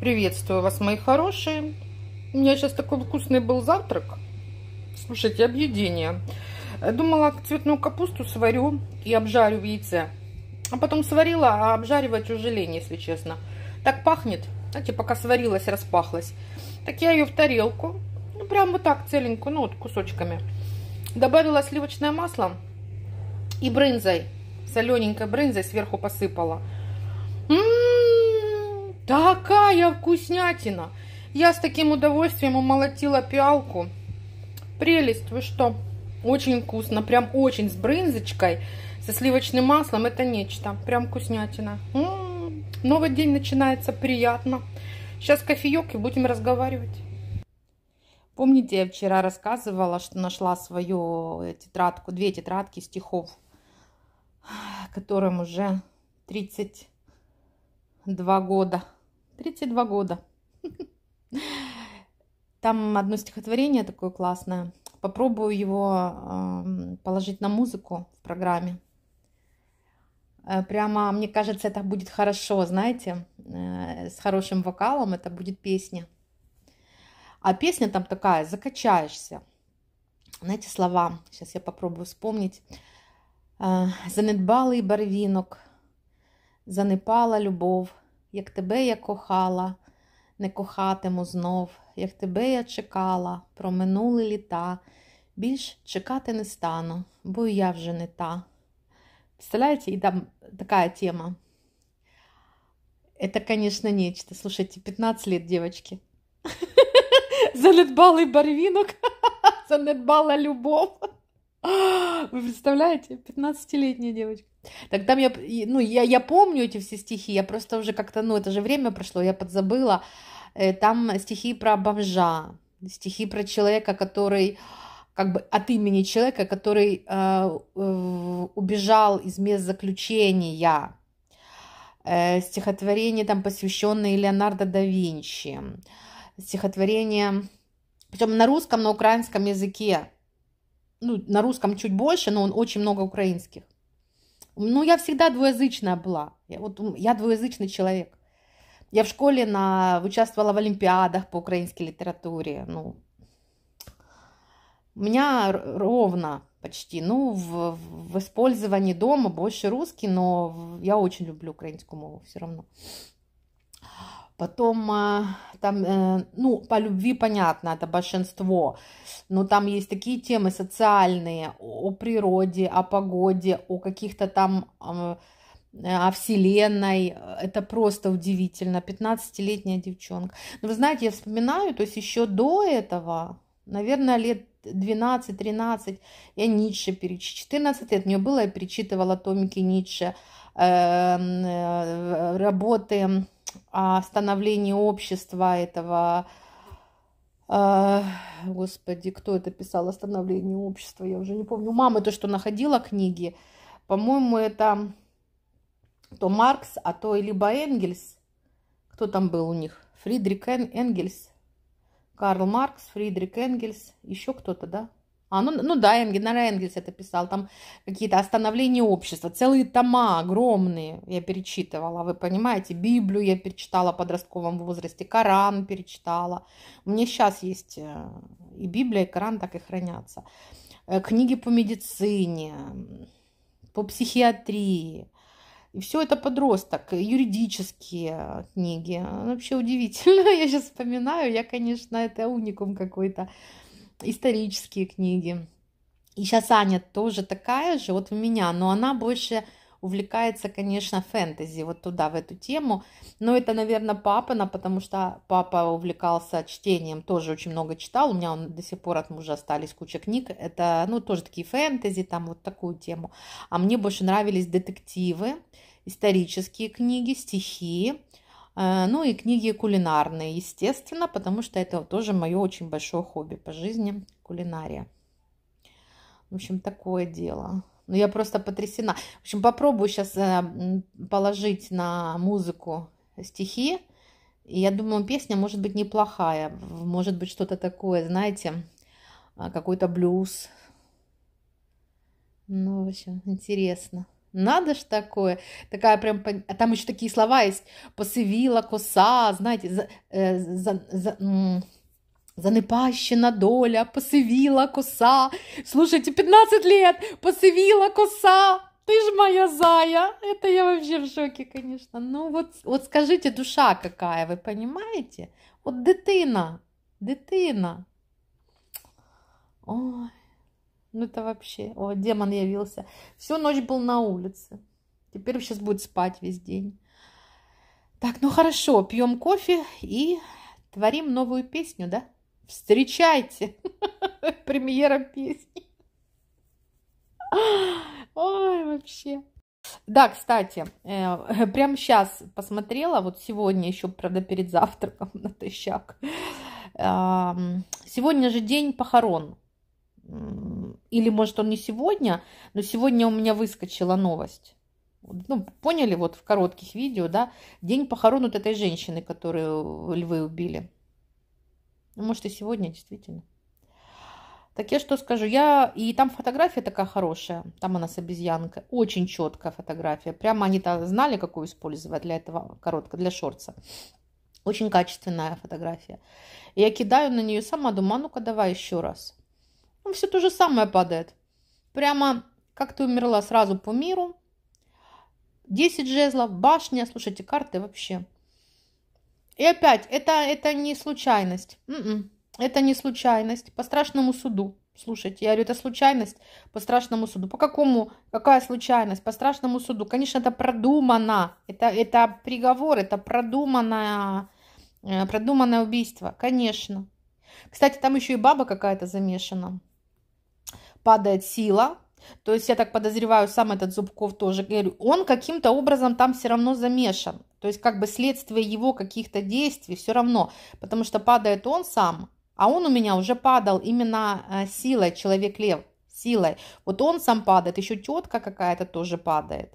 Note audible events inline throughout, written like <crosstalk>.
Приветствую вас, мои хорошие. У меня сейчас такой вкусный был завтрак. Слушайте, объедение. Думала, цветную капусту сварю и обжарю в яйце. А потом сварила, а обжаривать уже лень, если честно. Так пахнет. Знаете, пока сварилась, распахлась. Так я ее в тарелку, ну, прям вот так целенькую, ну, вот кусочками. Добавила сливочное масло и брынзой, солененькой брынзой сверху посыпала. Такая вкуснятина! Я с таким удовольствием умолотила пиалку. Прелесть, вы что? Очень вкусно, прям очень с брынзочкой, со сливочным маслом. Это нечто, прям вкуснятина. М -м -м. Новый день начинается приятно. Сейчас кофеек и будем разговаривать. Помните, я вчера рассказывала, что нашла свою э, тетрадку, две тетрадки стихов, которым уже 32 года. 32 года. Там одно стихотворение такое классное. Попробую его эм, положить на музыку в программе. Э, прямо, мне кажется, это будет хорошо, знаете, э, с хорошим вокалом это будет песня. А песня там такая, закачаешься. Знаете, слова, сейчас я попробую вспомнить. «Э, Занедбалий барвінок, занепала любовь. як тебе я кохала, не кохатиму знов, як тебе я чекала, проминули літа. Більш чекати не стану, бо я вже не та. Представляете, І там така тема. Это, конечно, нечто. Слушайте, 15 лет девочки. <laughs> Занедбалый барвинок, <laughs> занедбала любовь. <gasps> Вы представляете? 15-летняя девочка. Так там я, ну, я, я помню эти все стихи, я просто уже как-то, ну, это же время прошло, я подзабыла. Э, там стихи про бомжа, стихи про человека, который как бы от имени человека, который э, убежал из мест заключения. Э, стихотворение там посвященное Леонардо да Винчи. Стихотворение, причем на русском, на украинском языке ну, на русском чуть больше, но он очень много украинских. Ну, я всегда двуязычная была. Я, вот, я двуязычный человек. Я в школе на, участвовала в олимпиадах по украинской литературе. Ну, у меня ровно почти. Ну, в, в использовании дома больше русский, но я очень люблю украинскую мову все равно. Потом а, там, э, ну, по любви понятно, это большинство, но там есть такие темы социальные о природе, о погоде, о каких-то там, а, э, о вселенной. Это просто удивительно. 15-летняя девчонка. Но ну, вы знаете, я вспоминаю, то есть еще до этого, наверное, лет 12-13, я Ницше перечитывала. 14 лет мне было, я перечитывала томики Ницше, эм, э, работы о становлении общества этого... Э, господи, кто это писал о становлении общества? Я уже не помню. Мама то, что находила книги. По-моему, это то Маркс, а то либо Энгельс. Кто там был у них? Фридрик Энгельс. Карл Маркс, Фридрик Энгельс, еще кто-то, да? А, ну, ну да, Геннадий Энгельс это писал, там какие-то остановления общества, целые тома огромные я перечитывала, вы понимаете, Библию я перечитала в подростковом возрасте, Коран перечитала. У меня сейчас есть э, и Библия, и Коран так и хранятся. Э, книги по медицине, по психиатрии, и все это подросток, юридические книги. Вообще удивительно, <laughs> я сейчас вспоминаю, я, конечно, это уникум какой-то исторические книги. И сейчас Аня тоже такая же, вот у меня, но она больше увлекается, конечно, фэнтези, вот туда, в эту тему. Но это, наверное, папина, потому что папа увлекался чтением, тоже очень много читал. У меня он до сих пор от мужа остались куча книг. Это, ну, тоже такие фэнтези, там вот такую тему. А мне больше нравились детективы, исторические книги, стихи. Э, ну и книги кулинарные, естественно, потому что это тоже мое очень большое хобби по жизни – кулинария. В общем, такое дело. Ну, я просто потрясена. В общем, попробую сейчас э, положить на музыку стихи. И я думаю, песня может быть неплохая. Может быть, что-то такое, знаете, э, какой-то блюз. Ну, в общем, интересно. Надо ж такое. Такая прям... А там еще такие слова есть. Посивила коса, знаете, за, э, за, за, Занепащена доля, посивила коса. Слушайте, 15 лет, посивила коса. Ты ж моя зая. Это я вообще в шоке, конечно. Ну вот, вот скажите, душа какая, вы понимаете? Вот дитина, дитина. Ой. Ну это вообще, о, демон явился. Всю ночь был на улице. Теперь сейчас будет спать весь день. Так, ну хорошо, пьем кофе и творим новую песню, да? Встречайте! <laughs> Премьера песни. Ой, вообще. Да, кстати, э, прям сейчас посмотрела, вот сегодня еще, правда, перед завтраком <laughs> на тыщак. сегодня же день похорон или, может, он не сегодня, но сегодня у меня выскочила новость. Ну, поняли, вот в коротких видео, да, день похорон вот этой женщины, которую львы убили. Ну, может, и сегодня, действительно. Так я что скажу, я... И там фотография такая хорошая, там она с обезьянкой, очень четкая фотография. Прямо они-то знали, какую использовать для этого коротко, для шорца. Очень качественная фотография. И я кидаю на нее сама, думаю, а ну-ка давай еще раз все то же самое падает. Прямо как ты умерла сразу по миру. 10 жезлов, башня, слушайте, карты вообще. И опять, это, это не случайность. М-м, это не случайность. По страшному суду. Слушайте, я говорю, это случайность по страшному суду. По какому? Какая случайность? По страшному суду. Конечно, это продумано. Это, это приговор, это продуманное, э, продуманное убийство. Конечно. Кстати, там еще и баба какая-то замешана падает сила, то есть, я так подозреваю, сам этот Зубков тоже, говорю, он каким-то образом там все равно замешан. То есть, как бы следствие его каких-то действий все равно, потому что падает он сам, а он у меня уже падал именно э, силой, человек-лев, силой. Вот он сам падает, еще тетка какая-то тоже падает,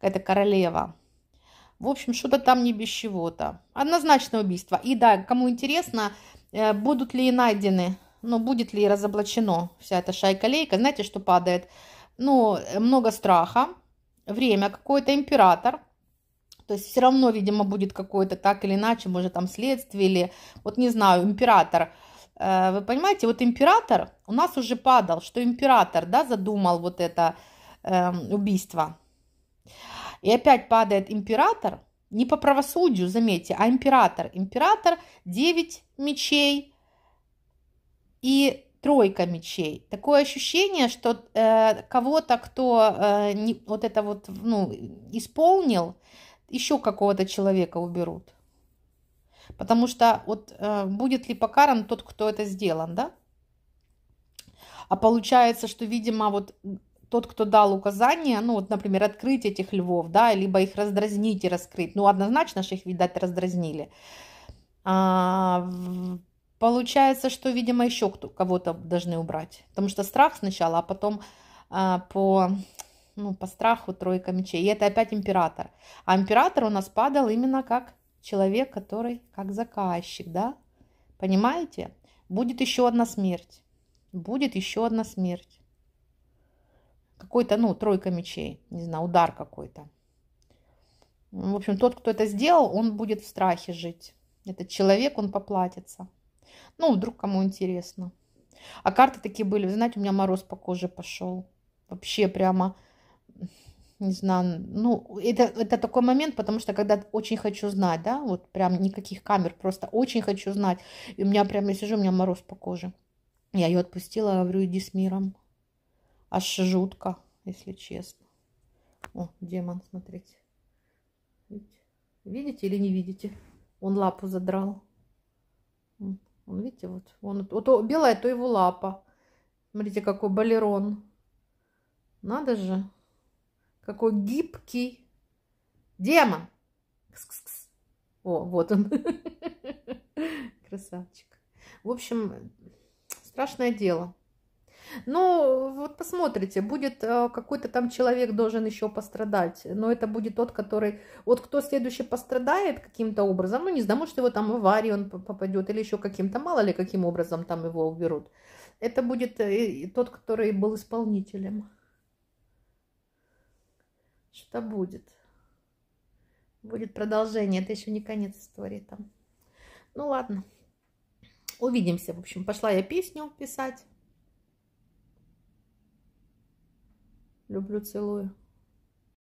какая-то королева. В общем, что-то там не без чего-то. Однозначное убийство. И да, кому интересно, э, будут ли найдены но ну, будет ли разоблачено вся эта шайка-лейка? Знаете, что падает? Ну, много страха, время, какой-то император. То есть все равно, видимо, будет какое-то так или иначе, может, там следствие или, вот не знаю, император. Э, вы понимаете, вот император у нас уже падал, что император, да, задумал вот это э, убийство. И опять падает император, не по правосудию, заметьте, а император. Император 9 мечей, и тройка мечей. Такое ощущение, что э, кого-то, кто э, не, вот это вот ну, исполнил, еще какого-то человека уберут. Потому что вот э, будет ли покаран тот, кто это сделан, да? А получается, что, видимо, вот тот, кто дал указание, ну вот, например, открыть этих львов, да, либо их раздразнить и раскрыть. Ну, однозначно же их, видать, раздразнили. А, Получается, что, видимо, еще кого-то должны убрать. Потому что страх сначала, а потом а, по, ну, по страху тройка мечей. И это опять император. А император у нас падал именно как человек, который как заказчик, да? Понимаете? Будет еще одна смерть. Будет еще одна смерть. Какой-то, ну, тройка мечей. Не знаю, удар какой-то. В общем, тот, кто это сделал, он будет в страхе жить. Этот человек, он поплатится. Ну, вдруг кому интересно. А карты такие были, вы знаете, у меня мороз по коже пошел. Вообще прямо, не знаю, ну, это, это такой момент, потому что когда очень хочу знать, да, вот прям никаких камер, просто очень хочу знать. И у меня прямо я сижу, у меня мороз по коже. Я ее отпустила, говорю, иди с миром. Аж жутко, если честно. О, демон, смотрите. Видите или не видите? Он лапу задрал он видите, вот, он вот, вот белая, то его лапа. Смотрите, какой балерон. Надо же. Какой гибкий демон. Кс -кс -кс. О, вот он. <laughs> Красавчик. В общем, страшное дело. Ну вот посмотрите, будет э, какой-то там человек должен еще пострадать, но это будет тот, который... Вот кто следующий пострадает каким-то образом, ну не знаю, может его там в аварии он попадет или еще каким-то, мало ли каким образом там его уберут. Это будет э, тот, который был исполнителем. Что то будет? Будет продолжение, это еще не конец истории там. Ну ладно. Увидимся, в общем. Пошла я песню писать. Люблю, целую.